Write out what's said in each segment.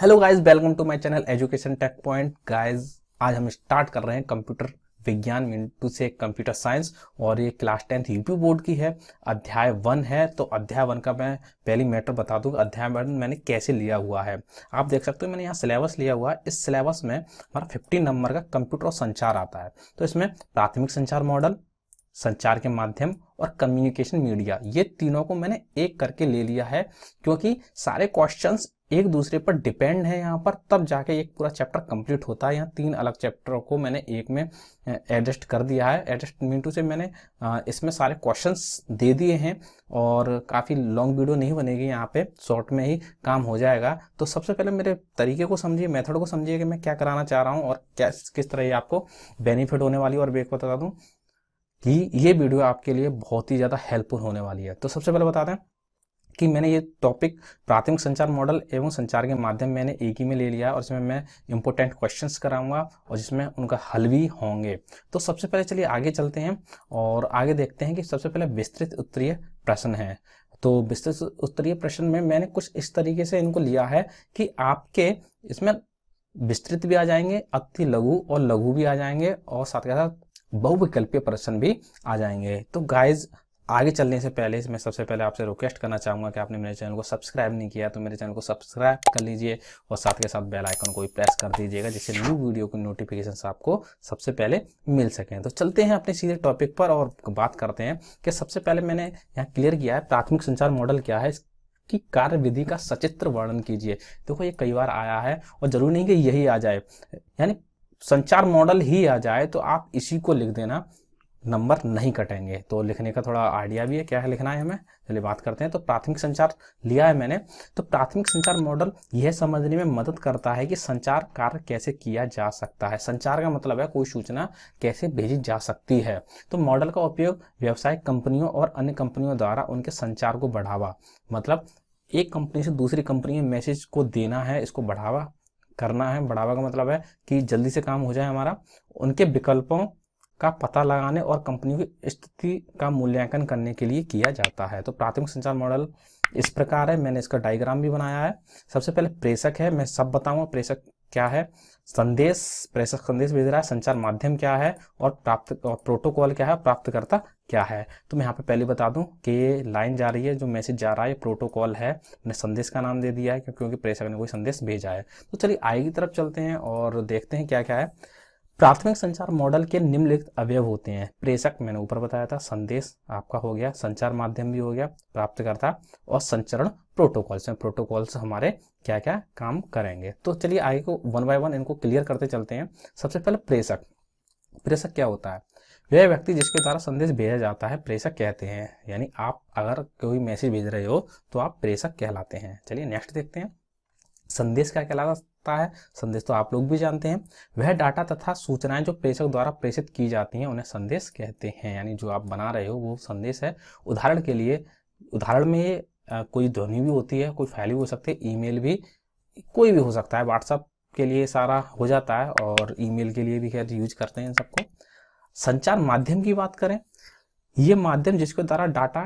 hello guys welcome to my channel education tech point guys आज हम start कर रहे हैं कंप्यूटर विज्ञान में टू से कंप्यूटर साइंस और ये क्लास टेंथ यूपी बोर्ड की है अध्याय वन है तो अध्याय वन का मैं पहली मैटर बता दूँ अध्याय वन मैंने कैसे लिया हुआ है आप देख सकते हो मैंने यहाँ सिलेबस लिया हुआ है इस सिलेबस में हमारा फिफ्टीन नंबर का कंप्यूटर और संचार आता है तो इसमें प्राथमिक संचार मॉडल संचार के माध्यम और कम्युनिकेशन मीडिया ये तीनों को मैंने एक करके ले लिया है क्योंकि सारे क्वेश्चंस एक दूसरे पर डिपेंड है यहाँ पर तब जाके एक पूरा चैप्टर कंप्लीट होता है यहाँ तीन अलग चैप्टरों को मैंने एक में एडजस्ट कर दिया है एडजस्ट मिनटू से मैंने इसमें सारे क्वेश्चंस दे दिए हैं और काफ़ी लॉन्ग वीडियो नहीं बनेगी यहाँ पे शॉर्ट में ही काम हो जाएगा तो सबसे पहले मेरे तरीके को समझिए मेथड को समझिए कि मैं क्या कराना चाह रहा हूँ और क्या किस तरह आपको बेनिफिट होने वाली और बेक बता दूँ कि ये वीडियो आपके लिए बहुत ही ज़्यादा हेल्पफुल होने वाली है तो सबसे पहले बता दें कि मैंने ये टॉपिक प्राथमिक संचार मॉडल एवं संचार के माध्यम मैंने एक ही में ले लिया और इसमें मैं इंपॉर्टेंट क्वेश्चंस कराऊंगा और जिसमें उनका हल भी होंगे तो सबसे पहले चलिए आगे चलते हैं और आगे देखते हैं कि सबसे पहले विस्तृत उत्तरीय प्रश्न है तो विस्तृत उत्तरीय प्रश्न में मैंने कुछ इस तरीके से इनको लिया है कि आपके इसमें विस्तृत भी आ जाएंगे अति लघु और लघु भी आ जाएंगे और साथ के साथ बहुविकल्पीय प्रश्न भी आ जाएंगे तो गाइज आगे चलने से पहले मैं सबसे पहले आपसे रिक्वेस्ट करना चाहूँगा कि आपने मेरे चैनल को सब्सक्राइब नहीं किया तो मेरे चैनल को सब्सक्राइब कर लीजिए और साथ के साथ बेल आइकन को भी प्रेस कर दीजिएगा जिससे न्यू वीडियो की नोटिफिकेशन आपको सबसे पहले मिल सकें तो चलते हैं अपने सीधे टॉपिक पर और बात करते हैं कि सबसे पहले मैंने यहाँ क्लियर किया है प्राथमिक संचार मॉडल क्या है की कार्य विधि का सचित्र वर्णन कीजिए देखो तो ये कई बार आया है और जरूरी नहीं कि यही आ जाए यानी संचार मॉडल ही आ जाए तो आप इसी को लिख देना नंबर नहीं कटेंगे तो लिखने का थोड़ा आइडिया भी है क्या है लिखना है हमें चलिए बात करते हैं तो प्राथमिक संचार लिया है मैंने तो प्राथमिक संचार मॉडल यह समझने में मदद करता है कि संचार कार्य कैसे किया जा सकता है संचार का मतलब है कोई सूचना कैसे भेजी जा सकती है तो मॉडल का उपयोग व्यवसायिक कंपनियों और अन्य कंपनियों द्वारा उनके संचार को बढ़ावा मतलब एक कंपनी से दूसरी कंपनी में मैसेज को देना है इसको बढ़ावा करना है बढ़ावा का मतलब है कि जल्दी से काम हो जाए हमारा उनके विकल्पों का पता लगाने और कंपनी की स्थिति का मूल्यांकन करने के लिए किया जाता है तो प्राथमिक संचार मॉडल इस प्रकार है मैंने इसका डायग्राम भी बनाया है सबसे पहले प्रेषक है मैं सब बताऊंगा प्रेषक क्या है संदेश प्रेषक संदेश भेज रहा है संचार माध्यम क्या है और प्राप्त और प्रोटोकॉल क्या है प्राप्तकर्ता क्या है तो मैं यहाँ पे पहले बता दूं कि ये लाइन जा रही है जो मैसेज जा रहा है प्रोटोकॉल है मैंने संदेश का नाम दे दिया है क्योंकि प्रेषक ने कोई संदेश भेजा है तो चलिए आई की तरफ चलते हैं और देखते हैं क्या क्या है प्राथमिक संचार मॉडल के निम्नलिखित अवयव होते हैं प्रेषक मैंने ऊपर बताया था संदेश आपका हो गया संचार माध्यम भी हो गया प्राप्तकर्ता और संचरण प्रोटोकॉल्स हैं प्रोटोकॉल्स हमारे क्या क्या काम करेंगे तो चलिए आगे को वन बाय वन इनको क्लियर करते चलते हैं सबसे पहले प्रेषक प्रेषक क्या होता है वह व्यक्ति जिसके द्वारा संदेश भेजा जाता है प्रेषक कहते हैं यानी आप अगर कोई मैसेज भेज रहे हो तो आप प्रेषक कहलाते हैं चलिए नेक्स्ट देखते हैं संदेश क्या कहलाता सकता है संदेश तो आप लोग भी जानते हैं वह डाटा तथा सूचनाएं जो प्रेषक द्वारा प्रेषित की जाती हैं उन्हें संदेश कहते हैं यानी जो आप बना रहे हो वो संदेश है उदाहरण के लिए उदाहरण में कोई ध्वनि भी होती है कोई फाइल भी हो सकती है ईमेल भी कोई भी हो सकता है व्हाट्सअप के लिए सारा हो जाता है और ईमेल के लिए भी खैर यूज करते हैं इन सबको संचार माध्यम की बात करें ये माध्यम जिसके द्वारा डाटा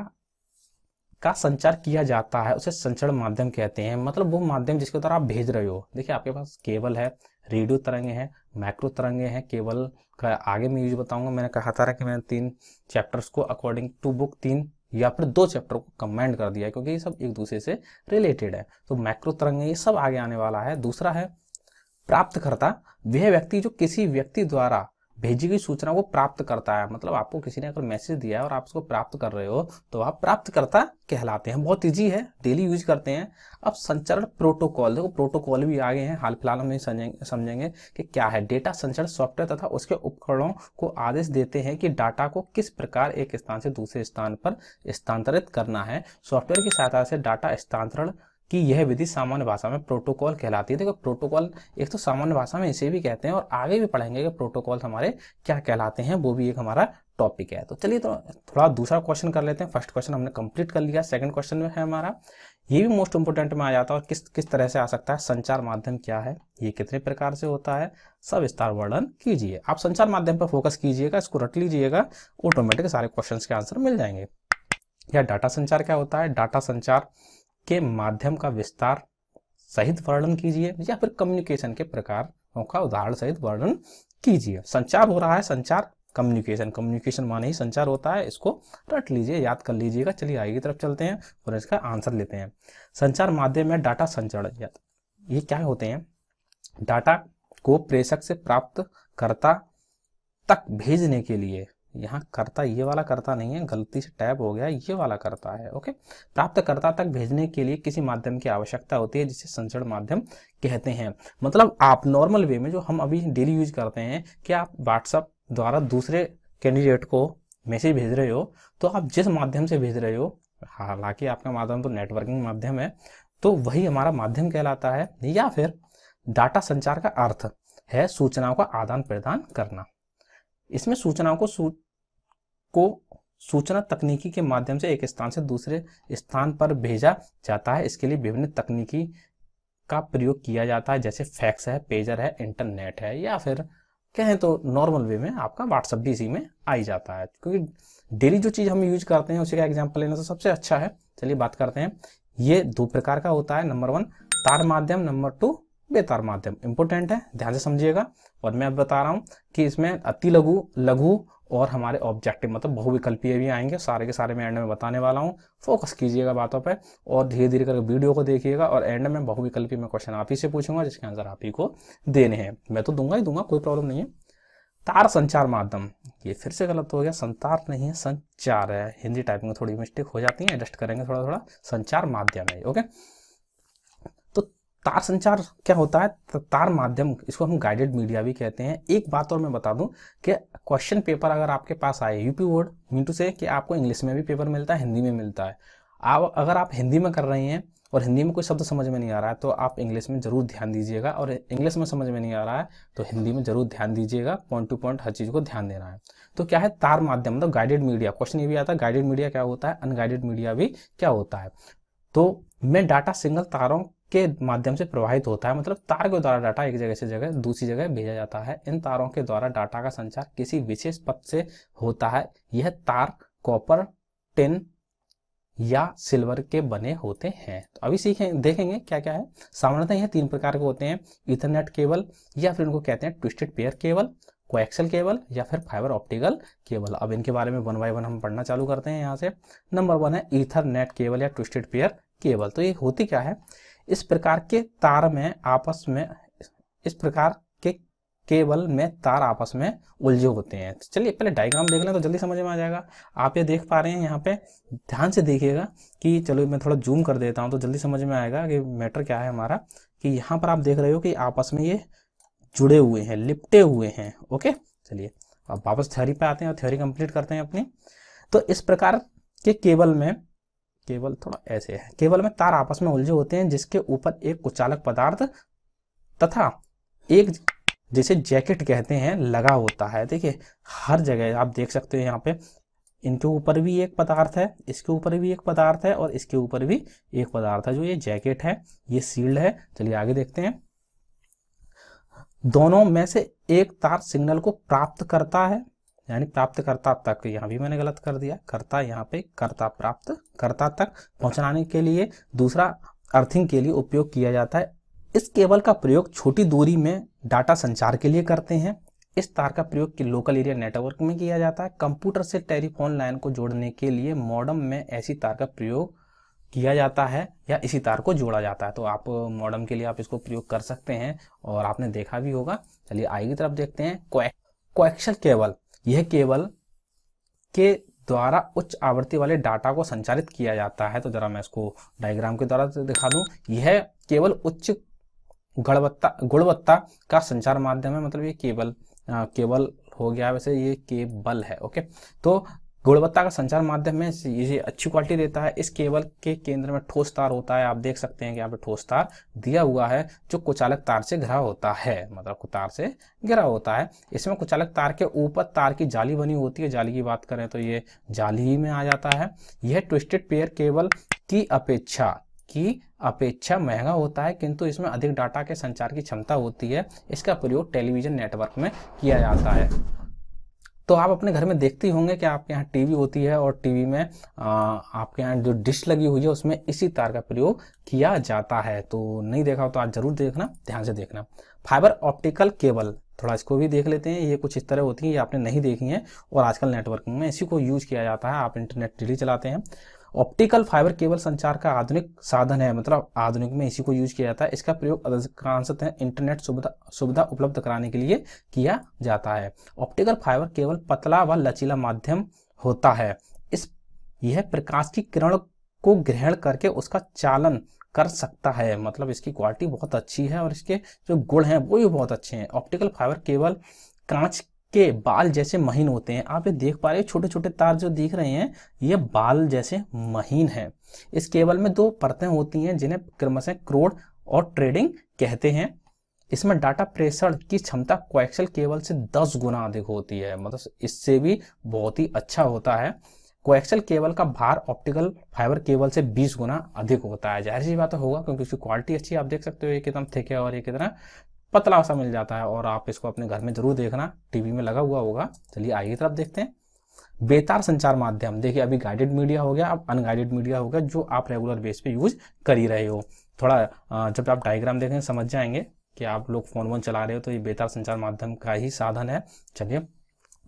का संचार किया जाता है उसे संचरण माध्यम कहते हैं मतलब वो माध्यम जिसके द्वारा आप भेज रहे हो देखिए आपके पास केबल है रेडियो तरंगे हैं मैक्रो तरंगे हैं केबल का आगे मैं यूज बताऊंगा मैंने कहा था कि मैंने तीन चैप्टर्स को अकॉर्डिंग टू बुक तीन या फिर दो चैप्टर को कमेंड कर दिया है क्योंकि ये सब एक दूसरे से रिलेटेड है तो मैक्रो तरंगे ये सब आगे आने वाला है दूसरा है प्राप्तकर्ता वह व्यक्ति जो किसी व्यक्ति द्वारा भेजी गई सूचना को प्राप्त करता है मतलब आपको किसी ने अगर मैसेज दिया है और आप उसको प्राप्त कर रहे हो तो आप प्राप्त करता कहलाते हैं बहुत इजी है डेली यूज करते हैं अब संचरण प्रोटोकॉल देखो प्रोटोकॉल भी आ गए हैं हाल फिलहाल हम समझेंगे कि क्या है डेटा संचरण सॉफ्टवेयर तथा उसके उपकरणों को आदेश देते हैं कि डाटा को किस प्रकार एक स्थान से दूसरे स्थान पर स्थानांतरित करना है सॉफ्टवेयर की सहायता से डाटा स्थानांतरण कि यह विधि सामान्य भाषा में प्रोटोकॉल कहलाती है देखो प्रोटोकॉल एक तो सामान्य भाषा में इसे भी कहते हैं और आगे भी पढ़ेंगे कि प्रोटोकॉल हमारे क्या कहलाते हैं वो भी एक हमारा टॉपिक है तो चलिए तो थोड़ा दूसरा क्वेश्चन कर लेते हैं फर्स्ट क्वेश्चन हमने कंप्लीट कर लिया सेकंड क्वेश्चन में है हमारा ये भी मोस्ट इंपोर्टेंट में आ जाता है और किस किस तरह से आ सकता है संचार माध्यम क्या है ये कितने प्रकार से होता है सब विस्तार वर्णन कीजिए आप संचार माध्यम पर फोकस कीजिएगा इसको रट लीजिएगा ऑटोमेटिक सारे क्वेश्चन के आंसर मिल जाएंगे या डाटा संचार क्या होता है डाटा संचार के माध्यम का विस्तार सहित वर्णन कीजिए या फिर कम्युनिकेशन के प्रकारों का उदाहरण सहित वर्णन कीजिए संचार हो रहा है संचार कम्युनिकेशन कम्युनिकेशन माने ही संचार होता है इसको रट लीजिए याद कर लीजिएगा चलिए आगे की तरफ चलते हैं और इसका आंसर लेते हैं संचार माध्यम है डाटा संचरण ये क्या होते हैं डाटा को प्रेषक से प्राप्त करता तक भेजने के लिए यहाँ करता ये वाला करता नहीं है गलती से टैप हो गया ये वाला करता है ओके प्राप्तकर्ता तक भेजने के लिए किसी माध्यम की आवश्यकता होती है जिसे संचरण माध्यम कहते हैं मतलब आप नॉर्मल वे में जो हम अभी डेली यूज करते हैं कि आप व्हाट्सअप द्वारा दूसरे कैंडिडेट को मैसेज भेज रहे हो तो आप जिस माध्यम से भेज रहे हो हालांकि आपका माध्यम तो नेटवर्किंग माध्यम है तो वही हमारा माध्यम कहलाता है या फिर डाटा संचार का अर्थ है सूचनाओं का आदान प्रदान करना इसमें सूचनाओं को सू, को सूचना तकनीकी के माध्यम से एक स्थान से दूसरे स्थान पर भेजा जाता है इसके लिए विभिन्न तकनीकी का प्रयोग किया जाता है जैसे फैक्स है पेजर है इंटरनेट है या फिर कहें तो नॉर्मल वे में आपका व्हाट्सअप भी इसी में आई जाता है क्योंकि डेली जो चीज़ हम यूज करते हैं उसी का एग्जाम्पल लेना तो सबसे अच्छा है चलिए बात करते हैं ये दो प्रकार का होता है नंबर वन तार माध्यम नंबर टू बेतार माध्यम इंपोर्टेंट है ध्यान से समझिएगा और मैं अब बता रहा हूँ कि इसमें अति लघु लघु और हमारे ऑब्जेक्टिव मतलब बहुविकल्पीय भी आएंगे सारे के सारे मैं एंड में बताने वाला हूँ फोकस कीजिएगा बातों पर और धीरे धीरे करके वीडियो को देखिएगा और एंड में बहुविकल्पी में क्वेश्चन आप ही से पूछूंगा जिसके आंसर आप ही को देने हैं मैं तो दूंगा ही दूंगा कोई प्रॉब्लम नहीं है तार संचार माध्यम ये फिर से गलत हो गया संतार नहीं है संचार है हिंदी टाइपिंग में थोड़ी मिस्टेक हो जाती है एडजस्ट करेंगे थोड़ा थोड़ा संचार माध्यम है ओके तार संचार क्या होता है तार माध्यम इसको हम गाइडेड मीडिया भी कहते हैं एक बात और मैं बता दूं कि क्वेश्चन पेपर अगर आपके पास आए यूपी बोर्ड टू से कि आपको इंग्लिश में भी पेपर मिलता है हिंदी में मिलता है आप अगर आप हिंदी में कर रहे हैं और हिंदी में कोई शब्द समझ में नहीं आ रहा है तो आप इंग्लिश में ज़रूर ध्यान दीजिएगा और इंग्लिश में समझ में नहीं आ रहा है तो हिंदी में ज़रूर ध्यान दीजिएगा पॉइंट टू पॉइंट हर चीज़ को ध्यान देना है तो क्या है तार माध्यम मतलब गाइडेड मीडिया क्वेश्चन ये भी आता है गाइडेड मीडिया क्या होता है अनगाइडेड मीडिया भी क्या होता है तो मैं डाटा सिंगल तारों के माध्यम से प्रवाहित होता है मतलब तार के द्वारा डाटा एक जगह से जगह दूसरी जगह भेजा जाता है इन तारों के द्वारा डाटा का संचार किसी विशेष पथ से होता है यह तार कॉपर टिन या सिल्वर के बने होते हैं तो अभी सीखें देखेंगे क्या क्या है सामान्यतः यह तीन प्रकार के होते हैं इथरनेट केबल या फिर उनको कहते हैं twisted pair cable coaxial cable या फिर फाइबर ऑप्टिकल केबल अब इनके बारे में वन बाई वन हम पढ़ना चालू करते हैं यहाँ से नंबर वन है इथरनेट केबल या ट्विस्टेड पेयर केबल तो ये होती क्या है इस प्रकार के तार में आपस में इस प्रकार के केबल में तार आपस में उलझे होते हैं चलिए पहले डायग्राम देख लें तो जल्दी समझ में आ जाएगा आप ये देख पा रहे हैं यहाँ पे ध्यान से देखिएगा कि चलो मैं थोड़ा जूम कर देता हूँ तो जल्दी समझ में आएगा कि मैटर क्या है हमारा कि यहाँ पर आप देख रहे हो कि आपस में ये जुड़े हुए हैं लिपटे हुए हैं ओके चलिए अब वापस थ्योरी पे आते हैं और थ्योरी कंप्लीट करते हैं अपनी तो इस प्रकार के केबल में केवल थोड़ा ऐसे है केवल में तार आपस में उलझे होते हैं जिसके ऊपर एक कुचालक पदार्थ तथा एक जिसे जैकेट कहते हैं लगा होता है देखिए हर जगह आप देख सकते हो यहाँ पे इनके ऊपर भी एक पदार्थ है इसके ऊपर भी एक पदार्थ है और इसके ऊपर भी एक पदार्थ है जो ये जैकेट है ये सील्ड है चलिए आगे देखते हैं दोनों में से एक तार सिग्नल को प्राप्त करता है यानी प्राप्तकर्ता तक यहाँ भी मैंने गलत कर दिया कर्ता यहाँ पे कर्ता प्राप्त कर्ता तक पहुँचाने के लिए दूसरा अर्थिंग के लिए उपयोग किया जाता है इस केबल का प्रयोग छोटी दूरी में डाटा संचार के लिए करते हैं इस तार का प्रयोग लोकल एरिया नेटवर्क में किया जाता है कंप्यूटर से टेलीफोन लाइन को जोड़ने के लिए मॉडम में ऐसी तार का प्रयोग किया जाता है या इसी तार को जोड़ा जाता है तो आप मॉडम के लिए आप इसको प्रयोग कर सकते हैं और आपने देखा भी होगा चलिए आगे की तरफ देखते हैं कोएक्शल केबल यह केवल के द्वारा उच्च आवृत्ति वाले डाटा को संचालित किया जाता है तो जरा मैं इसको डायग्राम के द्वारा तो दिखा दूं यह केवल उच्च गुणवत्ता गुणवत्ता का संचार माध्यम है मतलब ये केवल केबल केवल हो गया वैसे ये केबल है ओके तो गुणवत्ता का संचार माध्यम में ये अच्छी क्वालिटी देता है इस केबल के केंद्र में ठोस तार होता है आप देख सकते हैं कि यहाँ पे ठोस तार दिया हुआ है जो कुचालक तार से घिरा होता है मतलब तार से घिरा होता है इसमें कुचालक तार के ऊपर तार की जाली बनी होती है जाली की बात करें तो ये जाली में आ जाता है यह ट्विस्टेड पेयर केबल की अपेक्षा की अपेक्षा महंगा होता है किंतु इसमें अधिक डाटा के संचार की क्षमता होती है इसका प्रयोग टेलीविजन नेटवर्क में किया जाता है तो आप अपने घर में देखते होंगे कि आपके यहाँ टीवी होती है और टीवी में आ, आपके यहाँ जो डिश लगी हुई है उसमें इसी तार का प्रयोग किया जाता है तो नहीं देखा हो तो आप ज़रूर देखना ध्यान से देखना फाइबर ऑप्टिकल केबल थोड़ा इसको भी देख लेते हैं ये कुछ इस तरह होती है ये आपने नहीं देखी है और आजकल नेटवर्किंग में इसी को यूज़ किया जाता है आप इंटरनेट डेली चलाते हैं ऑप्टिकल फाइबर केबल संचार का आधुनिक साधन है मतलब आधुनिक में इसी को यूज किया जाता है इसका प्रयोग अधिकांशतः इंटरनेट सुविधा सुविधा उपलब्ध कराने के लिए किया जाता है ऑप्टिकल फाइबर केवल पतला व लचीला माध्यम होता है इस यह प्रकाश की किरण को ग्रहण करके उसका चालन कर सकता है मतलब इसकी क्वालिटी बहुत अच्छी है और इसके जो गुण हैं वो भी बहुत अच्छे हैं ऑप्टिकल फाइबर केवल कांच के बाल जैसे महीन होते हैं आप ये देख पा रहे हो छोटे छोटे तार जो दिख रहे हैं ये बाल जैसे महीन है इस केबल में दो परतें होती हैं जिन्हें क्रमशः क्रोड और ट्रेडिंग कहते हैं इसमें डाटा प्रेषण की क्षमता कोएक्सल केबल से 10 गुना अधिक होती है मतलब इससे भी बहुत ही अच्छा होता है कोएक्सल केबल का भार ऑप्टिकल फाइबर केबल से 20 गुना अधिक होता है जाहिर सी बात होगा क्योंकि उसकी क्वालिटी अच्छी आप देख सकते हो ये कितना थिक है और ये कितना पतला सा मिल जाता है और आप इसको अपने घर में जरूर देखना टीवी में लगा हुआ होगा चलिए आगे की तरफ देखते हैं बेतार संचार माध्यम देखिए अभी गाइडेड मीडिया हो गया अब अनगाइडेड मीडिया हो गया जो आप रेगुलर बेस पे यूज कर ही रहे हो थोड़ा जब आप डायग्राम देखेंगे समझ जाएंगे कि आप लोग फोन वोन चला रहे हो तो ये बेतार संचार माध्यम का ही साधन है चलिए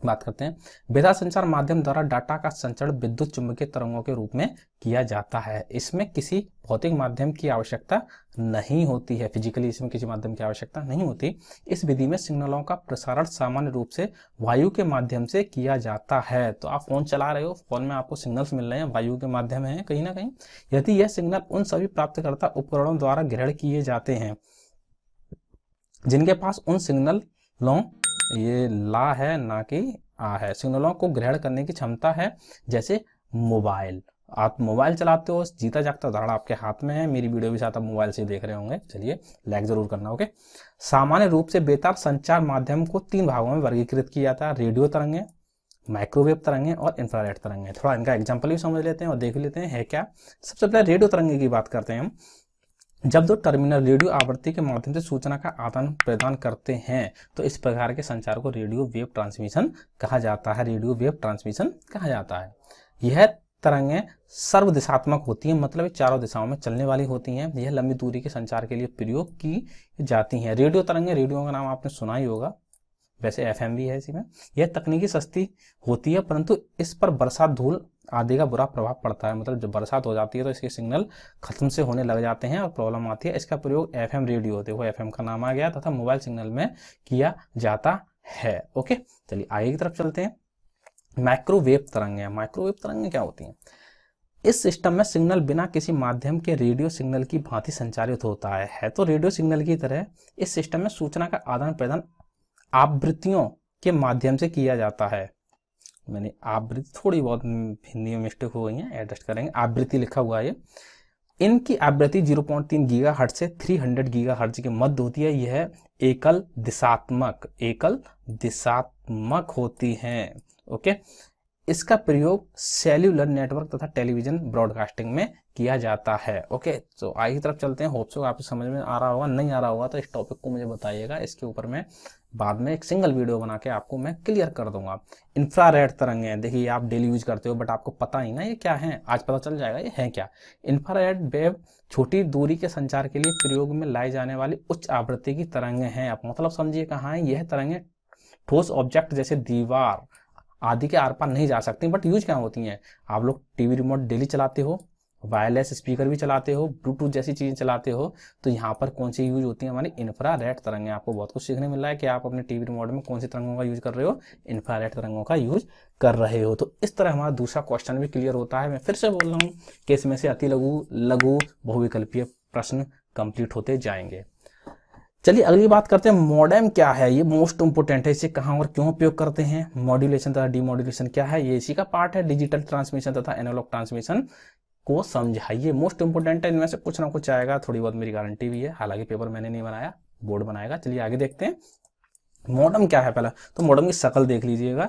बात करते हैं बेधा संचार माध्यम द्वारा डाटा का संचरण विद्युत चुंबकीय तरंगों के रूप में किया जाता है इसमें किसी भौतिक माध्यम की आवश्यकता नहीं होती है फिजिकली इसमें किसी माध्यम की आवश्यकता नहीं होती इस विधि में सिग्नलों का प्रसारण सामान्य रूप से वायु के माध्यम से किया जाता है तो आप फोन चला रहे हो फोन में आपको सिग्नल्स मिल रहे हैं वायु के माध्यम है कहीं ना कहीं यदि यह सिग्नल उन सभी प्राप्तकर्ता उपकरणों द्वारा ग्रहण किए जाते हैं जिनके पास उन सिग्नल लॉन्ग ये ला है ना कि आ है सिग्नलों को ग्रहण करने की क्षमता है जैसे मोबाइल आप मोबाइल चलाते हो जीता जागता उदाहरण आपके हाथ में है मेरी वीडियो भी साथ आप मोबाइल से देख रहे होंगे चलिए लाइक जरूर करना ओके सामान्य रूप से बेतार संचार माध्यम को तीन भागों में वर्गीकृत किया जाता है रेडियो तरंगे माइक्रोवेव तरंगे और इंफ्रारेड तरंगे थोड़ा इनका एग्जाम्पल भी समझ लेते हैं और देख लेते हैं है क्या सबसे पहले रेडियो तरंगे की बात करते हैं हम जब दो टर्मिनल रेडियो आवृत्ति के माध्यम से सूचना का आदान प्रदान करते हैं तो इस प्रकार के संचार को रेडियो वेव ट्रांसमिशन कहा जाता है रेडियो वेव ट्रांसमिशन कहा जाता है यह तरंगे सर्व दिशात्मक होती हैं मतलब चारों दिशाओं में चलने वाली होती हैं यह लंबी दूरी के संचार के लिए प्रयोग की जाती हैं रेडियो तरंगे रेडियो का नाम आपने सुना ही होगा वैसे एफएम भी है इसी में यह तकनीकी सस्ती होती है परंतु इस पर बरसात धूल आदि का बुरा प्रभाव पड़ता है मतलब जब बरसात हो जाती है तो इसके सिग्नल खत्म से होने लग जाते हैं और प्रॉब्लम आती है इसका प्रयोग एफ एम रेडियो होते एफ एम का नाम आ गया तथा मोबाइल सिग्नल में किया जाता है ओके चलिए आगे की तरफ चलते हैं माइक्रोवेव तरंगे माइक्रोवेव तरंगे क्या होती हैं इस सिस्टम में सिग्नल बिना किसी माध्यम के रेडियो सिग्नल की भांति संचारित होता है, है तो रेडियो सिग्नल की तरह इस सिस्टम में सूचना का आदान प्रदान आवृत्तियों के माध्यम से किया जाता है मैंने आवृत्ति थोड़ी बहुत हिंदी में मिस्टेक हो गई है एडजस्ट करेंगे आवृत्ति लिखा हुआ है इनकी आवृत्ति 0.3 गीगा हर्ट से 300 गीगा हर्ट के मध्य होती है यह एकल दिशात्मक एकल दिशात्मक होती हैं ओके इसका प्रयोग सेल्यूलर नेटवर्क तथा टेलीविजन ब्रॉडकास्टिंग में किया जाता है ओके तो आगे की तरफ चलते हैं होप्सो आपको समझ में आ रहा होगा नहीं आ रहा होगा तो इस टॉपिक को मुझे बताइएगा इसके ऊपर मैं बाद में एक सिंगल वीडियो बना के आपको मैं क्लियर कर दूंगा इंफ्रारेड तरंगे देखिए आप डेली यूज करते हो बट आपको पता ही ना ये क्या है आज पता चल जाएगा ये है क्या इंफ्रारेड वेव छोटी दूरी के संचार के लिए प्रयोग में लाई जाने वाली उच्च आवृत्ति की तरंगे हैं आप मतलब समझिए कहाँ है यह तरंगे ठोस ऑब्जेक्ट जैसे दीवार आदि के आर पार नहीं जा सकती बट यूज क्या होती हैं आप लोग टीवी रिमोट डेली चलाते हो वायरलेस स्पीकर भी चलाते हो ब्लूटूथ जैसी चीज़ें चलाते हो तो यहाँ पर कौन सी यूज होती है हमारी इंफ्रा रेड तरंगे आपको बहुत कुछ सीखने मिल रहा है कि आप अपने टीवी रिमोट में कौन सी तरंगों का यूज कर रहे हो इंफ्रा रेड तरंगों का यूज कर रहे हो तो इस तरह हमारा दूसरा क्वेश्चन भी क्लियर होता है मैं फिर से बोल रहा हूँ कि इसमें से अति लघु लघु बहुविकल्पीय प्रश्न कंप्लीट होते जाएंगे चलिए अगली बात करते हैं मॉडेम क्या है ये मोस्ट इंपोर्टेंट है इसे कहाँ और क्यों उपयोग करते हैं मॉड्यूलेशन तथा डीमोड्यूलेशन क्या है ये इसी का पार्ट है डिजिटल ट्रांसमिशन तथा एनालॉग ट्रांसमिशन को समझाइए मोस्ट इंपोर्टेंट है इनमें से कुछ ना कुछ आएगा थोड़ी बहुत मेरी गारंटी भी है हालांकि पेपर मैंने नहीं बनाया बोर्ड बनाएगा चलिए आगे देखते हैं मॉडर्म क्या है पहला तो मॉडर्म की शकल देख लीजिएगा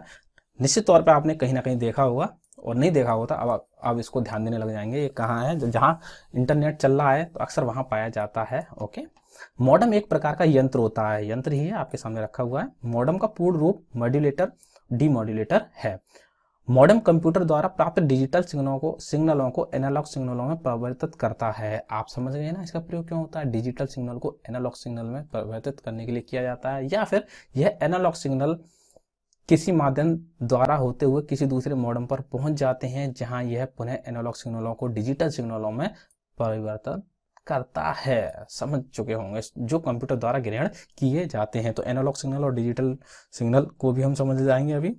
निश्चित तौर पर आपने कहीं ना कहीं देखा होगा और नहीं देखा होता तो अब आप, इसको ध्यान देने लग जाएंगे ये कहाँ है जहाँ इंटरनेट चल रहा है तो अक्सर वहाँ पाया जाता है ओके मॉडम एक प्रकार का यंत्र होता है यंत्र ही है आपके सामने रखा हुआ है मॉडम का पूर्ण रूप मॉड्यूलेटर डी है मॉडर्न कंप्यूटर द्वारा प्राप्त डिजिटल सिग्नलों को सिग्नलों को एनालॉग सिग्नलों में परिवर्तित करता है आप समझ गए ना इसका प्रयोग क्यों होता है डिजिटल सिग्नल को एनालॉग सिग्नल में परिवर्तित करने के लिए किया जाता है या फिर यह एनालॉग सिग्नल किसी माध्यम द्वारा होते हुए किसी दूसरे मॉडम पर पहुंच जाते हैं जहां यह पुनः एनालॉग सिग्नलों को डिजिटल सिग्नलों में परिवर्तन करता है समझ चुके होंगे जो कंप्यूटर द्वारा ग्रहण किए जाते हैं तो एनालॉग सिग्नल और डिजिटल सिग्नल को भी हम समझ जाएंगे अभी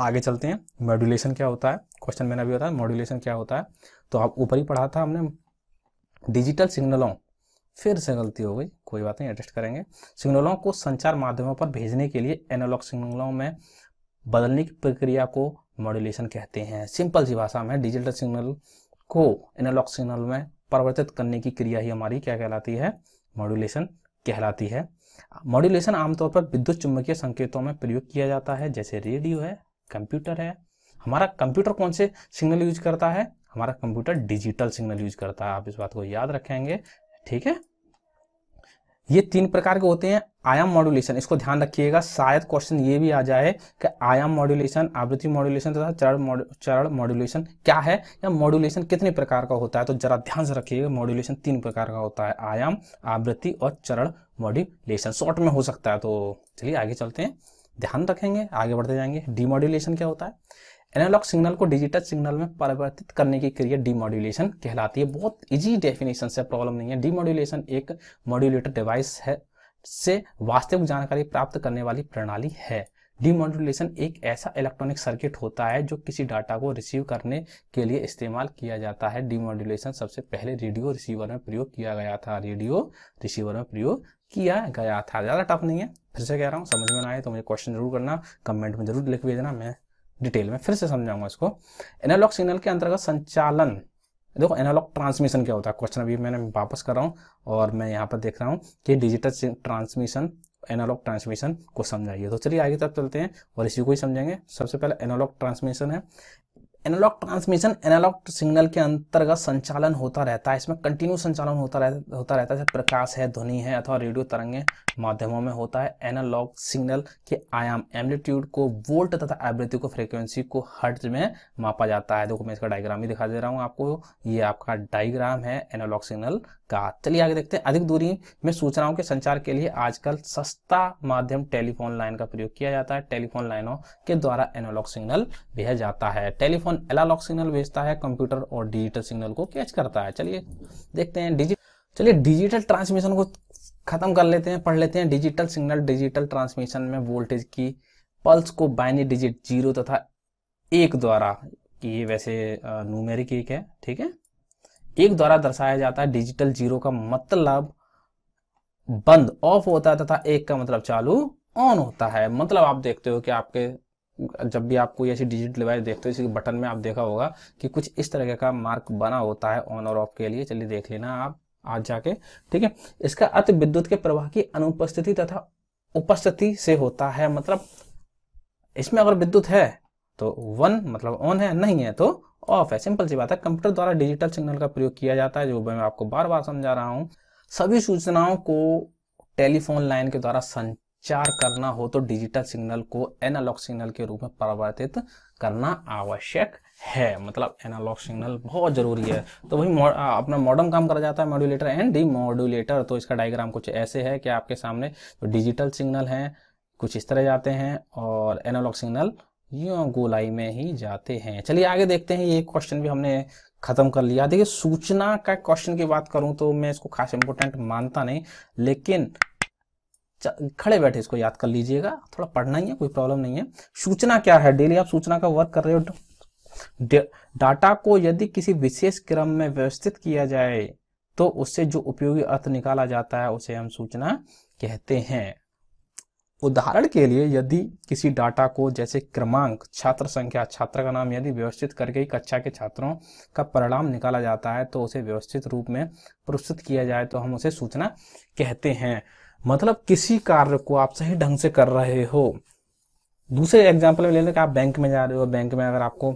आगे चलते हैं मॉड्यूलेशन क्या होता है क्वेश्चन मैंने अभी बताया मॉड्यूलेशन क्या होता है तो आप ऊपर ही पढ़ा था हमने डिजिटल सिग्नलों फिर से गलती हो गई कोई बात नहीं एडजस्ट करेंगे सिग्नलों को संचार माध्यमों पर भेजने के लिए एनालॉग सिग्नलों में बदलने की प्रक्रिया को मॉड्यूलेशन कहते हैं सिंपल सी भाषा में डिजिटल सिग्नल को एनालॉग सिग्नल में परिवर्तित करने की क्रिया ही हमारी क्या कहलाती है मॉड्यूलेशन कहलाती है मॉड्यूलेशन आमतौर पर विद्युत चुंबकीय संकेतों में प्रयोग किया जाता है जैसे रेडियो है कंप्यूटर है हमारा कंप्यूटर कौन से सिग्नल यूज करता है हमारा कंप्यूटर डिजिटल सिग्नल यूज करता है आप इस बात को याद रखेंगे ठीक है ये तीन प्रकार के होते हैं आयाम मॉड्यूलेशन इसको ध्यान रखिएगा शायद क्वेश्चन ये भी आ जाए कि आयाम मॉड्यूलेशन आवृत्ति मॉड्यूलेशन तथा चरण चरण मॉड्यूलेशन क्या है या मॉड्यूलेशन कितने प्रकार का होता है तो जरा ध्यान से रखिएगा मॉड्यूलेशन तीन प्रकार का होता है आयाम आवृत्ति और चरण मॉड्यूलेशन शॉर्ट में हो सकता है तो चलिए आगे चलते हैं ध्यान रखेंगे आगे बढ़ते जाएंगे डीमॉड्यूलेशन क्या होता है एनालॉग सिग्नल को डिजिटल सिग्नल में परिवर्तित करने की क्रिया डीमोड्यूलेशन कहलाती है बहुत इजी डेफिनेशन से प्रॉब्लम नहीं है डीमोड्यूलेशन एक मॉड्यूलेटर डिवाइस है से वास्तविक जानकारी प्राप्त करने वाली प्रणाली है डीमोड्यूलेशन एक ऐसा इलेक्ट्रॉनिक सर्किट होता है जो किसी डाटा को रिसीव करने के लिए इस्तेमाल किया जाता है डीमोड्यूलेशन सबसे पहले रेडियो रिसीवर में प्रयोग किया गया था रेडियो रिसीवर में प्रयोग किया गया था ज़्यादा टफ नहीं है फिर से कह रहा हूँ समझ में आए तो मुझे क्वेश्चन जरूर करना कमेंट में जरूर लिख भेजना मैं डिटेल में फिर से समझाऊंगा इसको एनालॉग सिग्नल के अंतर्गत संचालन देखो एनालॉग ट्रांसमिशन क्या होता है क्वेश्चन अभी मैंने वापस कर रहा हूँ और मैं यहाँ पर देख रहा हूँ कि डिजिटल ट्रांसमिशन एनालॉग ट्रांसमिशन को समझाइए तो चलिए आगे तक चलते हैं और इसी को ही समझेंगे सबसे पहले एनालॉग ट्रांसमिशन है एनालॉग ट्रांसमिशन एनालॉग सिग्नल के अंतर्गत संचालन होता रहता है इसमें कंटिन्यू संचालन होता रहता होता रहता है प्रकाश है ध्वनि है अथवा रेडियो तरंगे माध्यमों में होता है एनालॉग सिग्नल के आयाम एम्पलीट्यूड को वोल्ट तथा आवृत्ति को फ्रीक्वेंसी को हर्ट्ज में मापा जाता है देखो मैं इसका डायग्राम भी दिखा दे रहा हूँ आपको ये आपका डायग्राम है एनालॉग सिग्नल का चलिए आगे देखते हैं अधिक दूरी में सूचनाओं के संचार के लिए आजकल सस्ता माध्यम टेलीफोन लाइन का प्रयोग किया जाता है टेलीफोन लाइनों के द्वारा एनोलॉग सिग्नल भेजा जाता है टेलीफोन न्यूरॉन एलॉग सिग्नल भेजता है कंप्यूटर और डिजिटल सिग्नल को कैच करता है चलिए देखते हैं डिजिट चलिए डिजिटल ट्रांसमिशन को खत्म कर लेते हैं पढ़ लेते हैं डिजिटल सिग्नल डिजिटल ट्रांसमिशन में वोल्टेज की पल्स को बाइनरी डिजिट जीरो तथा एक द्वारा कि ये वैसे नूमेरिक एक है ठीक है एक द्वारा दर्शाया जाता है डिजिटल जीरो का मतलब बंद ऑफ होता है तथा एक का मतलब चालू ऑन होता है मतलब आप देखते हो कि आपके जब भी आप कोई ऐसी डिजिटल डिवाइस देखते हो इसी बटन में आप देखा होगा कि कुछ इस तरह का मार्क बना होता है ऑन और ऑफ के लिए चलिए देख लेना आप आज जाके ठीक है इसका अर्थ विद्युत के प्रवाह की अनुपस्थिति तथा उपस्थिति से होता है मतलब इसमें अगर विद्युत है तो वन मतलब ऑन है नहीं है तो ऑफ है सिंपल सी बात है कंप्यूटर द्वारा डिजिटल सिग्नल का प्रयोग किया जाता है जो मैं आपको बार बार समझा रहा हूँ सभी सूचनाओं को टेलीफोन लाइन के द्वारा सं उपचार करना हो तो डिजिटल सिग्नल को एनालॉग सिग्नल के रूप में परिवर्तित करना आवश्यक है मतलब एनालॉग सिग्नल बहुत जरूरी है तो वही अपना मॉडर्न काम करा जाता है मॉड्यूलेटर एंड डी मॉड्यूलेटर तो इसका डायग्राम कुछ ऐसे है कि आपके सामने डिजिटल तो सिग्नल हैं कुछ इस तरह जाते हैं और एनालॉग सिग्नल यूँ गोलाई में ही जाते हैं चलिए आगे देखते हैं ये क्वेश्चन भी हमने खत्म कर लिया देखिए सूचना का क्वेश्चन की बात करूं तो मैं इसको खास इंपोर्टेंट मानता नहीं लेकिन खड़े बैठे इसको याद कर लीजिएगा थोड़ा पढ़ना ही है कोई प्रॉब्लम नहीं है सूचना क्या है डेली आप सूचना का वर्क कर रहे हो तो डाटा को यदि किसी विशेष क्रम में व्यवस्थित किया जाए तो उससे जो उपयोगी अर्थ निकाला जाता है उसे हम सूचना कहते हैं उदाहरण के लिए यदि किसी डाटा को जैसे क्रमांक छात्र संख्या छात्र का नाम यदि व्यवस्थित करके कक्षा के छात्रों का परिणाम निकाला जाता है तो उसे व्यवस्थित रूप में प्रस्तुत किया जाए तो हम उसे सूचना कहते हैं मतलब किसी कार्य को आप सही ढंग से कर रहे हो दूसरे एग्जाम्पल में ले लें कि आप बैंक में जा रहे हो बैंक में अगर आपको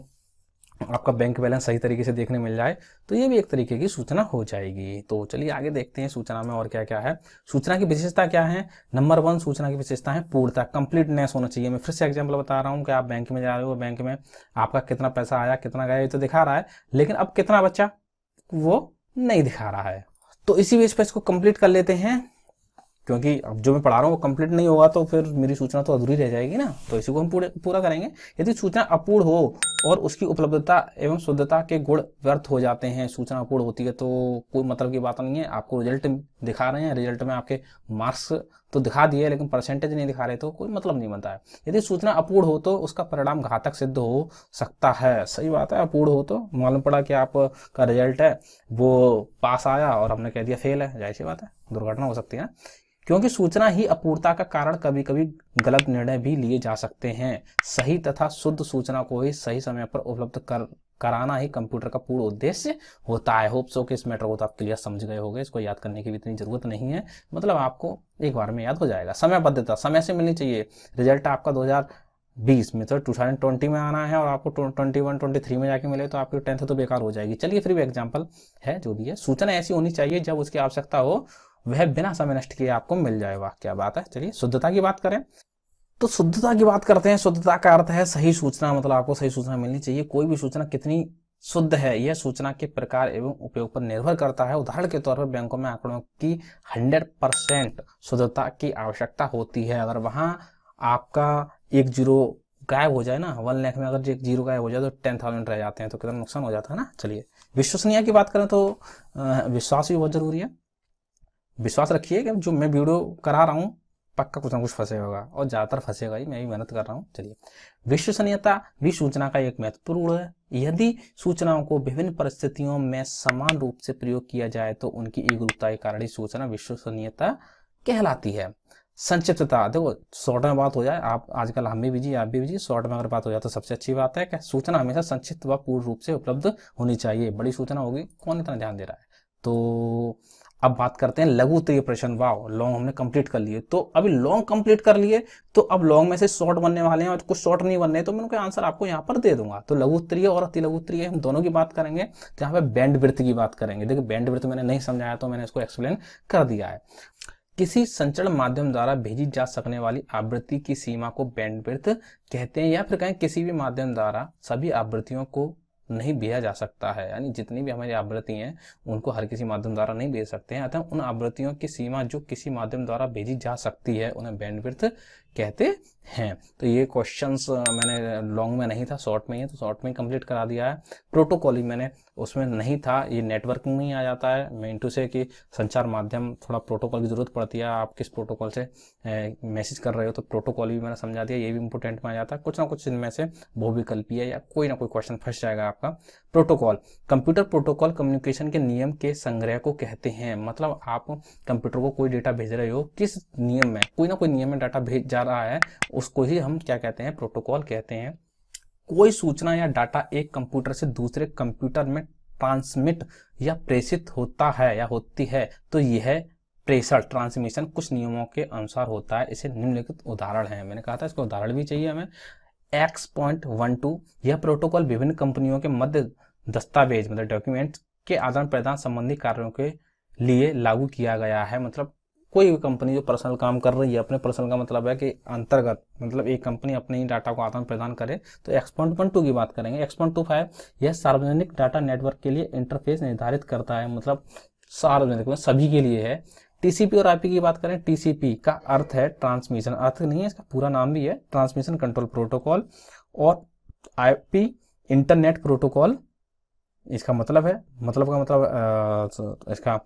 आपका बैंक बैलेंस सही तरीके से देखने मिल जाए तो ये भी एक तरीके की सूचना हो जाएगी तो चलिए आगे देखते हैं सूचना में और क्या क्या है सूचना की विशेषता क्या है नंबर वन सूचना की विशेषता है पूर्णता कंप्लीटनेस होना चाहिए मैं फिर से एग्जाम्पल बता रहा हूँ कि आप बैंक में जा रहे हो बैंक में आपका कितना पैसा आया कितना गया ये तो दिखा रहा है लेकिन अब कितना बच्चा वो नहीं दिखा रहा है तो इसी बीच पर इसको कंप्लीट कर लेते हैं क्योंकि अब जो मैं पढ़ा रहा हूँ वो कंप्लीट नहीं होगा तो फिर मेरी सूचना तो अधूरी रह जाएगी ना तो इसी को हम पूरे पूरा करेंगे यदि सूचना अपूर्ण हो और उसकी उपलब्धता एवं शुद्धता के गुण व्यर्थ हो जाते हैं सूचना अपूर्ण होती है तो कोई मतलब की बात नहीं है आपको रिजल्ट दिखा रहे हैं रिजल्ट में आपके मार्क्स तो दिखा दिए लेकिन परसेंटेज नहीं दिखा रहे तो कोई मतलब नहीं बनता है यदि सूचना अपूर्ण हो तो उसका परिणाम घातक सिद्ध हो सकता है सही बात है अपूर्ण हो तो मालूम पड़ा कि आपका रिजल्ट है वो पास आया और हमने कह दिया फेल है जाहिर सी बात है दुर्घटना हो सकती है क्योंकि सूचना ही अपूर्णता का कारण कभी कभी गलत निर्णय भी लिए जा सकते हैं सही तथा शुद्ध सूचना को ही सही समय पर उपलब्ध कर कराना ही कंप्यूटर का पूर्ण उद्देश्य होता है होप सो कि इस मैटर को तो आप क्लियर समझ गए होगे इसको याद करने की भी इतनी जरूरत नहीं है मतलब आपको एक बार में याद हो जाएगा समयबद्धता समय से मिलनी चाहिए रिजल्ट आपका 2020 में तो 2020 में आना है और आपको 21 23 में जाके मिले तो आपकी टेंथ तो बेकार हो जाएगी चलिए फिर भी एग्जाम्पल है जो भी है सूचना ऐसी होनी चाहिए जब उसकी आवश्यकता हो वह बिना समय नष्ट किए आपको मिल जाएगा क्या बात है चलिए शुद्धता की बात करें तो शुद्धता की बात करते हैं शुद्धता का अर्थ है सही सूचना मतलब आपको सही सूचना मिलनी चाहिए कोई भी सूचना कितनी शुद्ध है यह सूचना के प्रकार एवं उपयोग पर निर्भर करता है उदाहरण के तौर पर बैंकों में आंकड़ों की 100 परसेंट शुद्धता की आवश्यकता होती है अगर वहां आपका एक जीरो गायब हो जाए ना वन लैख में अगर एक जीरो गायब हो जाए तो टेन थाउजेंड रह जाते हैं तो कितना नुकसान हो जाता है ना चलिए विश्वसनीय की बात करें तो विश्वास भी बहुत जरूरी है विश्वास रखिए कि जो मैं वीडियो करा रहा हूँ पक्का कुछ ना कुछ फंसे होगा और ज़्यादातर फंसेगा ही मैं भी मेहनत कर रहा हूँ चलिए विश्वसनीयता भी सूचना का एक महत्वपूर्ण गुण है यदि सूचनाओं को विभिन्न परिस्थितियों में समान रूप से प्रयोग किया जाए तो उनकी एक रूपता के कारण ही सूचना विश्वसनीयता कहलाती है संक्षिप्तता देखो शॉर्ट में बात हो जाए आप आजकल हम भी बिजी आप भी बिजी शॉर्ट में अगर बात हो जाए तो सबसे अच्छी बात है कि सूचना हमेशा संक्षिप्त व पूर्ण रूप से उपलब्ध होनी चाहिए बड़ी सूचना होगी कौन इतना ध्यान दे रहा है तो अब बात करते हैं लघु उत्तरीय तो प्रश्न वाव लॉन्ग हमने कंप्लीट कर लिए तो अभी लॉन्ग कंप्लीट कर लिए तो अब लॉन्ग में से शॉर्ट बनने वाले हैं और कुछ शॉर्ट नहीं बनने तो मैं उनका आंसर आपको यहाँ पर दे दूंगा तो लघु उत्तरीय और अति लघु उत्तरीय हम दोनों की बात करेंगे तो यहाँ पे बैंड वृत्त की बात करेंगे देखिए बैंड वृत्त मैंने नहीं समझाया तो मैंने इसको एक्सप्लेन कर दिया है किसी संचरण माध्यम द्वारा भेजी जा सकने वाली आवृत्ति की सीमा को बैंडविड्थ कहते हैं या फिर कहें किसी भी माध्यम द्वारा सभी आवृत्तियों को नहीं भेजा जा सकता है यानी जितनी भी हमारी आवृत्ति हैं उनको हर किसी माध्यम द्वारा नहीं भेज सकते हैं अतः उन आवृत्तियों की सीमा जो किसी माध्यम द्वारा भेजी जा सकती है उन्हें बैंडविड्थ कहते हैं तो ये क्वेश्चंस मैंने लॉन्ग में नहीं था शॉर्ट में ही तो शॉर्ट में कंप्लीट करा दिया है प्रोटोकॉल ही मैंने उसमें नहीं था ये नेटवर्किंग में ही आ जाता है मेन टू से कि संचार माध्यम थोड़ा प्रोटोकॉल की ज़रूरत पड़ती है आप किस प्रोटोकॉल से मैसेज कर रहे हो तो प्रोटोकॉल भी मैंने समझा दिया ये भी इंपॉर्टेंट में आ जाता है कुछ ना कुछ इनमें से है या कोई ना कोई क्वेश्चन फंस जाएगा आपका प्रोटोकॉल कंप्यूटर प्रोटोकॉल कम्युनिकेशन के नियम के संग्रह को कहते हैं मतलब आप कंप्यूटर को कोई डेटा भेज रहे हो किस नियम में कोई ना कोई नियम में डाटा भेज जा रहा है उसको ही हम क्या कहते हैं प्रोटोकॉल कहते हैं कोई सूचना या डाटा एक कंप्यूटर से दूसरे कंप्यूटर में ट्रांसमिट या प्रेषित होता है या होती है तो यह प्रेशर ट्रांसमिशन कुछ नियमों के अनुसार होता है इसे निम्नलिखित उदाहरण है मैंने कहा था इसका उदाहरण भी चाहिए हमें एक्स पॉइंट वन टू यह प्रोटोकॉल विभिन्न कंपनियों के मध्य दस्तावेज मतलब डॉक्यूमेंट के आदान प्रदान संबंधी कार्यों के लिए लागू किया गया है मतलब कोई भी कंपनी जो पर्सनल काम कर रही है अपने पर्सनल का मतलब है कि अंतर्गत मतलब एक कंपनी अपने ही डाटा को आदान प्रदान करे तो एक्सपॉइंट वन टू की बात करेंगे एक्सपॉइंट टू फाइव यह सार्वजनिक डाटा नेटवर्क के लिए इंटरफेस निर्धारित करता है मतलब सार्वजनिक में सभी के लिए है टीसीपी और आईपी की बात करें टीसीपी का अर्थ है ट्रांसमिशन अर्थ नहीं है इसका पूरा नाम भी है ट्रांसमिशन कंट्रोल प्रोटोकॉल और आईपी इंटरनेट प्रोटोकॉल इसका मतलब है मतलब का मतलब आ, इसका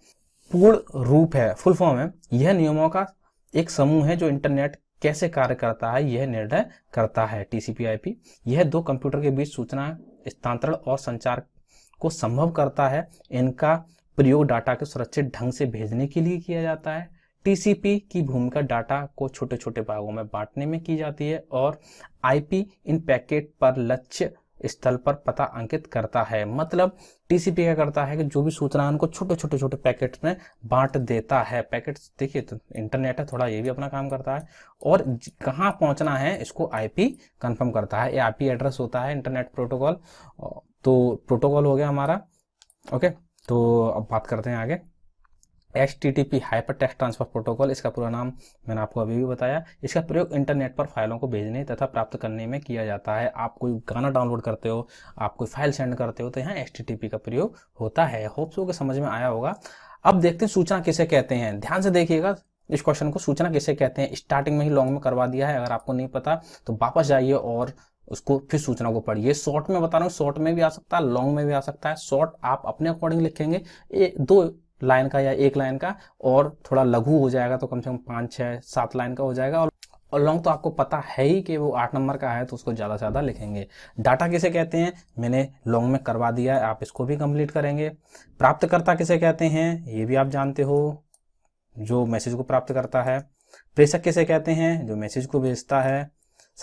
पूर्ण रूप है फुल फॉर्म है यह नियमों का एक समूह है जो इंटरनेट कैसे कार्य करता है यह निर्णय करता है टीसीपीआईपी यह दो कंप्यूटर के बीच सूचना स्थानांतरण और संचार को संभव करता है इनका प्रयोग डाटा के सुरक्षित ढंग से भेजने के लिए किया जाता है टीसीपी की भूमिका डाटा को छोटे छोटे भागों में बांटने में की जाती है और आईपी इन पैकेट पर लक्ष्य स्थल पर पता अंकित करता है मतलब टीसीपी क्या करता है कि जो भी सूचना उनको छोटे छोटे छोटे पैकेट में बांट देता है पैकेट देखिए तो इंटरनेट है थोड़ा ये भी अपना काम करता है और कहाँ पहुंचना है इसको आईपी कंफर्म करता है ये आईपी एड्रेस होता है इंटरनेट प्रोटोकॉल तो प्रोटोकॉल हो गया हमारा ओके तो अब बात करते हैं आगे H T T P hyper text transfer protocol इसका पूरा नाम मैंने आपको अभी भी बताया इसका प्रयोग इंटरनेट पर फाइलों को भेजने तथा प्राप्त करने में किया जाता है आप कोई गाना डाउनलोड करते हो आप कोई फाइल सेंड करते हो तो यहाँ एच टी टी पी का प्रयोग होता है होप्सो के समझ में आया होगा अब देखते हैं सूचना किसे कहते हैं ध्यान से देखिएगा इस क्वेश्चन को सूचना किसे कहते हैं स्टार्टिंग में ही लॉन्ग में करवा दिया है अगर आपको नहीं पता तो वापस जाइए और उसको फिर सूचना को पढ़िए शॉर्ट में बता रहा हूँ शॉर्ट में भी आ सकता है लॉन्ग में भी आ सकता है शॉर्ट आप अपने अकॉर्डिंग लिखेंगे एक दो लाइन का या एक लाइन का और थोड़ा लघु हो जाएगा तो कम से कम पाँच छः सात लाइन का हो जाएगा और और लॉन्ग तो आपको पता है ही कि वो आठ नंबर का है तो उसको ज़्यादा से ज़्यादा लिखेंगे डाटा किसे कहते हैं मैंने लॉन्ग में करवा दिया है आप इसको भी कंप्लीट करेंगे प्राप्तकर्ता किसे कहते हैं ये भी आप जानते हो जो मैसेज को प्राप्त करता है प्रेषक किसे कहते हैं जो मैसेज को भेजता है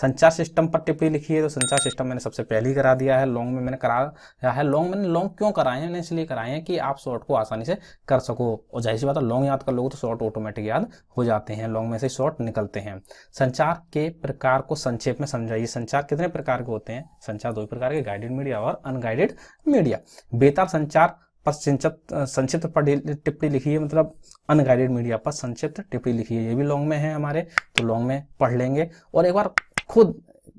संचार सिस्टम पर टिप्पणी लिखी है तो संचार सिस्टम मैंने सबसे पहले ही करा दिया है लॉन्ग में मैंने कराया है लॉन्ग मैंने लॉन्ग क्यों कराए हैं मैंने इसलिए कराए हैं कि आप शॉर्ट को आसानी से कर सको और जाहिर सी बात है लॉन्ग याद कर लोगे तो शॉर्ट ऑटोमेटिक याद हो जाते हैं लॉन्ग में से शॉर्ट निकलते हैं संचार के प्रकार को संक्षेप में समझाइए संचार कितने प्रकार के होते हैं संचार दो प्रकार के गाइडेड मीडिया और अनगाइडेड मीडिया बेतार संचार पर संक्षिप्त संक्षिप्त पर टिप्पणी लिखी है मतलब अनगाइडेड मीडिया पर संक्षिप्त टिप्पणी लिखी है ये भी लॉन्ग में है हमारे तो लॉन्ग में पढ़ लेंगे और एक बार खुद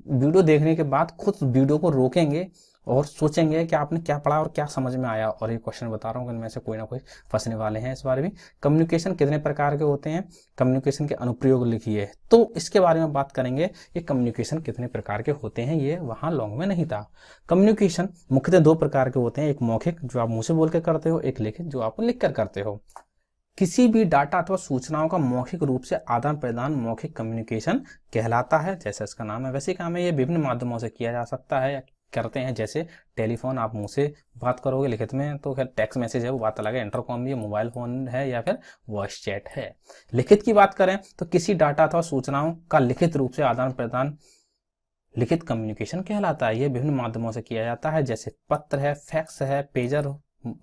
वीडियो देखने के बाद खुद वीडियो को रोकेंगे और सोचेंगे कि आपने क्या पढ़ा और क्या समझ में आया और ये क्वेश्चन बता रहा हूँ इनमें से कोई ना कोई फंसने वाले हैं इस बारे में कम्युनिकेशन कितने प्रकार के होते हैं कम्युनिकेशन के अनुप्रयोग लिखिए तो इसके बारे में बात करेंगे कि कम्युनिकेशन कितने प्रकार के होते हैं ये वहाँ लॉन्ग में नहीं था कम्युनिकेशन मुख्यतः दो प्रकार के होते हैं एक मौखिक जो आप मुँह से बोल करते हो एक लेखित जो आप लिख कर करते हो किसी भी डाटा अथवा सूचनाओं का मौखिक रूप से आदान प्रदान मौखिक कम्युनिकेशन कहलाता है जैसा इसका नाम है वैसे काम है ये विभिन्न माध्यमों से किया जा सकता है करते हैं जैसे टेलीफोन आप मुंह से बात करोगे लिखित में तो खैर टेक्स्ट मैसेज है वो बात अलग है इंटरकॉम भी मोबाइल फ़ोन है या फिर वॉइस चैट है लिखित की बात करें तो किसी डाटा अथवा सूचनाओं का लिखित रूप से आदान प्रदान लिखित कम्युनिकेशन कहलाता है ये विभिन्न माध्यमों से किया जाता है जैसे पत्र है फैक्स है पेजर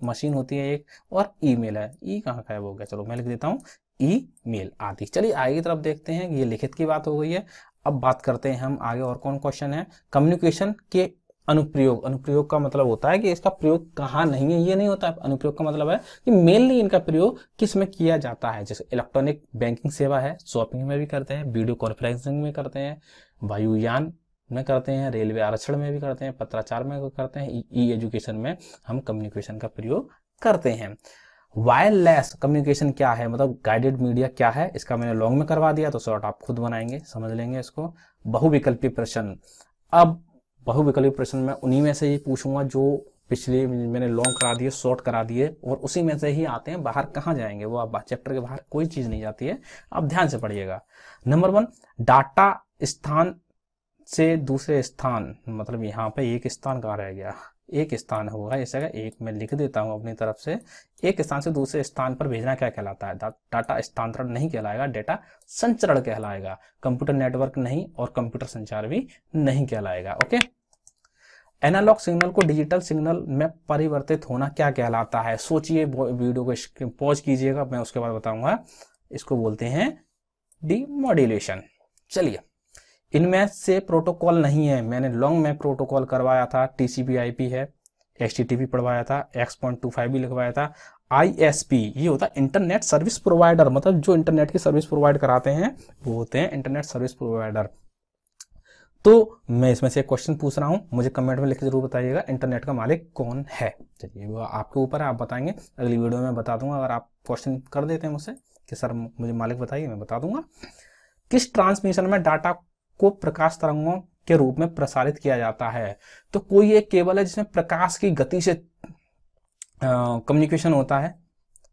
मशीन होती है एक और ई मेल है ई कहाँ का है वो गया चलो मैं लिख देता हूँ ई मेल आदि चलिए आगे की तरफ देखते हैं ये लिखित की बात हो गई है अब बात करते हैं हम आगे और कौन क्वेश्चन है कम्युनिकेशन के अनुप्रयोग अनुप्रयोग का मतलब होता है कि इसका प्रयोग कहाँ नहीं है ये नहीं होता है अनुप्रयोग का मतलब है कि मेनली इनका प्रयोग किस में किया जाता है जैसे इलेक्ट्रॉनिक बैंकिंग सेवा है शॉपिंग में भी करते हैं वीडियो कॉन्फ्रेंसिंग में करते हैं वायुयान में करते हैं रेलवे आरक्षण में भी करते हैं पत्राचार में करते हैं ई एजुकेशन में हम कम्युनिकेशन का प्रयोग करते हैं वायरलेस कम्युनिकेशन क्या है मतलब गाइडेड मीडिया क्या है इसका मैंने लॉन्ग में करवा दिया तो शॉर्ट आप खुद बनाएंगे समझ लेंगे इसको बहुविकल्पी प्रश्न अब बहुविकल्पी प्रश्न मैं उन्हीं में से ही पूछूंगा जो पिछले मैंने लॉन्ग करा दिए शॉर्ट करा दिए और उसी में से ही आते हैं बाहर कहाँ जाएंगे वो आप चैप्टर के बाहर कोई चीज़ नहीं जाती है आप ध्यान से पढ़िएगा नंबर वन डाटा स्थान से दूसरे स्थान मतलब यहाँ पे एक स्थान कहाँ रह गया एक स्थान होगा इसे एक मैं लिख देता हूँ अपनी तरफ से एक स्थान से दूसरे स्थान पर भेजना क्या कहलाता है डाटा स्थानांतरण नहीं कहलाएगा डाटा संचरण कहलाएगा कंप्यूटर नेटवर्क नहीं और कंप्यूटर संचार भी नहीं कहलाएगा ओके एनालॉग सिग्नल को डिजिटल सिग्नल में परिवर्तित होना क्या कहलाता है सोचिए वीडियो को पॉज कीजिएगा मैं उसके बाद बताऊंगा इसको बोलते हैं डी चलिए इनमें से प्रोटोकॉल नहीं है मैंने लॉन्ग मैप प्रोटोकॉल करवाया था टी सी है एच पढ़वाया था एक्स पॉइंट टू फाइव भी लिखवाया था आई एस पी ये होता है इंटरनेट सर्विस प्रोवाइडर मतलब जो इंटरनेट की सर्विस प्रोवाइड कराते हैं वो होते हैं इंटरनेट सर्विस प्रोवाइडर तो मैं इसमें से एक क्वेश्चन पूछ रहा हूँ मुझे कमेंट में लिख जरूर बताइएगा इंटरनेट का मालिक कौन है चलिए वो आपके ऊपर है आप बताएंगे अगली वीडियो में बता दूंगा अगर आप क्वेश्चन कर देते हैं मुझसे कि सर मुझे मालिक बताइए मैं बता दूंगा किस ट्रांसमिशन में डाटा को प्रकाश तरंगों के रूप में प्रसारित किया जाता है तो कोई एक केबल है जिसमें प्रकाश की गति से कम्युनिकेशन होता है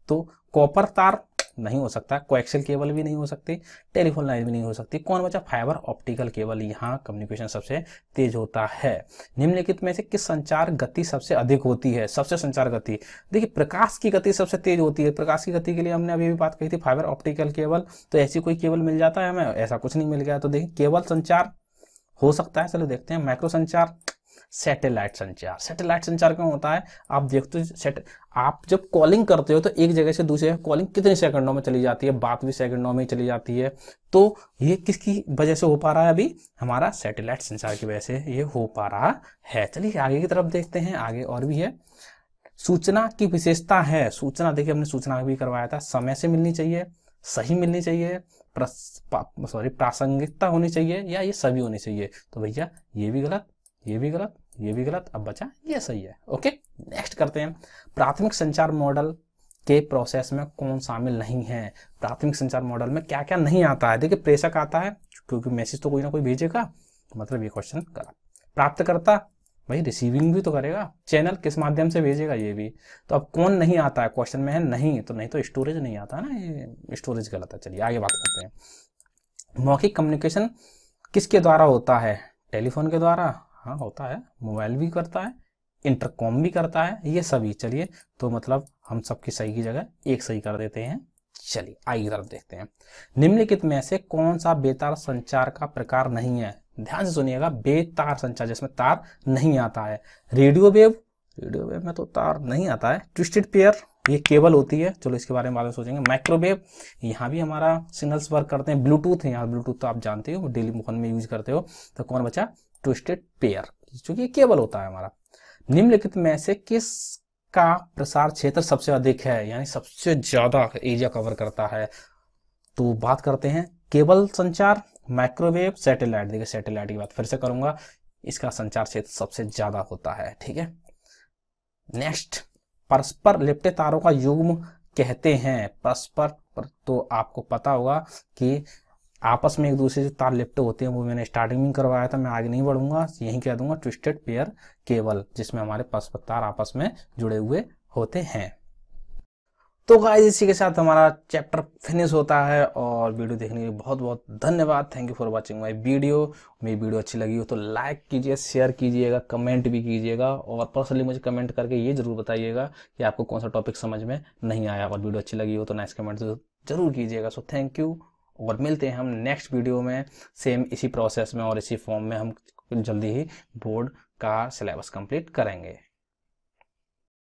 तो कॉपर तार नहीं हो सकता कोएक्सल केबल भी नहीं हो सकती टेलीफोन लाइन भी नहीं हो सकती कौन बचा फाइबर ऑप्टिकल केबल यहाँ कम्युनिकेशन सबसे तेज होता है निम्नलिखित में से किस संचार गति सबसे अधिक होती है सबसे संचार गति देखिए प्रकाश की गति सबसे तेज होती है प्रकाश की गति के लिए हमने अभी भी बात कही थी फाइबर ऑप्टिकल केबल तो ऐसी कोई केबल मिल जाता है हमें ऐसा कुछ नहीं मिल गया तो देखिए केवल संचार हो सकता है चलो देखते हैं माइक्रो संचार सैटेलाइट संचार सैटेलाइट संचार क्यों होता है आप देखते हो सेट आप जब कॉलिंग करते हो तो एक जगह से दूसरे कॉलिंग कितने सेकंडों में चली जाती है बात भी सेकंडों में चली जाती है तो ये किसकी वजह से हो पा रहा है अभी हमारा सैटेलाइट संचार की वजह से ये हो पा रहा है चलिए आगे की तरफ देखते हैं आगे और भी है सूचना की विशेषता है सूचना देखिए हमने सूचना भी करवाया था समय से मिलनी चाहिए सही मिलनी चाहिए सॉरी प्रासंगिकता होनी चाहिए या ये सभी होनी चाहिए तो भैया ये भी गलत ये भी गलत ये भी गलत अब बचा ये सही है ओके नेक्स्ट करते हैं प्राथमिक संचार मॉडल के प्रोसेस में कौन शामिल नहीं है प्राथमिक संचार मॉडल में क्या क्या नहीं आता है देखिए प्रेषक आता है क्योंकि मैसेज तो कोई ना कोई भेजेगा तो मतलब ये क्वेश्चन गलत प्राप्तकर्ता भाई रिसीविंग भी तो करेगा चैनल किस माध्यम से भेजेगा ये भी तो अब कौन नहीं आता है क्वेश्चन में है नहीं तो नहीं तो स्टोरेज नहीं आता है ना ये स्टोरेज गलत है चलिए आगे बात करते हैं मौखिक कम्युनिकेशन किसके द्वारा होता है टेलीफोन के द्वारा हाँ होता है मोबाइल भी करता है इंटरकॉम भी करता है ये सभी चलिए तो मतलब हम सबकी सही की जगह एक सही कर देते हैं चलिए आई तरफ देखते हैं निम्नलिखित में से कौन सा बेतार संचार का प्रकार नहीं है ध्यान से सुनिएगा बेतार संचार जिसमें तार नहीं आता है रेडियो वेव रेडियो वेव में तो तार नहीं आता है ट्विस्टेड पेयर ये केबल होती है चलो इसके बारे में बाद में सोचेंगे माइक्रोवेव यहाँ भी हमारा सिग्नल्स वर्क करते हैं ब्लूटूथ है यहाँ ब्लूटूथ तो आप जानते हो डेली मुखन में यूज करते हो तो कौन बचा ट्विस्टेड पेयर चूंकि केबल होता है हमारा निम्नलिखित में से किस का प्रसार क्षेत्र सबसे अधिक है यानी सबसे ज्यादा एरिया कवर करता है तो बात करते हैं केबल संचार माइक्रोवेव सैटेलाइट देखिए सैटेलाइट की बात फिर से करूंगा इसका संचार क्षेत्र सबसे ज्यादा होता है ठीक है नेक्स्ट परस्पर लिपटे तारों का युग्म कहते हैं परस्पर पर तो आपको पता होगा कि आपस में एक दूसरे से तार लिप्ट होते हैं वो मैंने स्टार्टिंग में करवाया था मैं आगे नहीं बढ़ूंगा यही कह दूंगा ट्विस्टेड पेयर केबल जिसमें हमारे पस तार आपस में जुड़े हुए होते हैं तो गाइस इसी के साथ हमारा चैप्टर फिनिश होता है और वीडियो देखने के लिए बहुत बहुत धन्यवाद thank you for watching my video मेरी वीडियो अच्छी लगी हो तो लाइक कीजिए शेयर कीजिएगा कमेंट भी कीजिएगा और पर्सनली मुझे कमेंट करके ये जरूर बताइएगा कि आपको कौन सा टॉपिक समझ में नहीं आया और वीडियो अच्छी लगी हो तो नाइस कमेंट जरूर कीजिएगा सो थैंक यू और मिलते हैं हम नेक्स्ट वीडियो में सेम इसी प्रोसेस में और इसी फॉर्म में हम जल्दी ही बोर्ड का सिलेबस कंप्लीट करेंगे